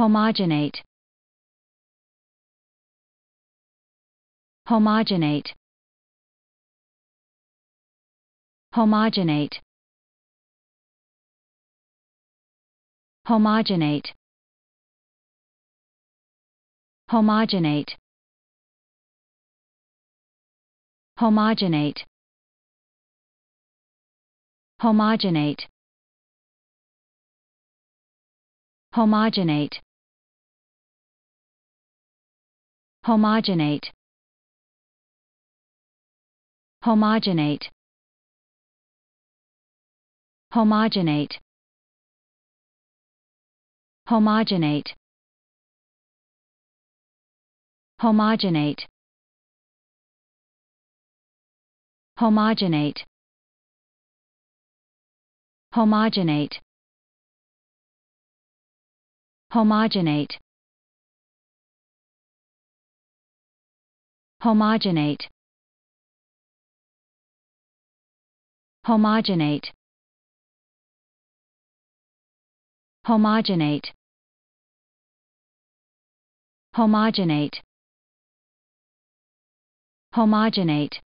homogenate homogenate homogenate homogenate homogenate homogenate homogenate homogenate homogenate homogenate homogenate homogenate homogenate homogenate homogenate homogenate homogenate homogenate homogenate homogenate homogenate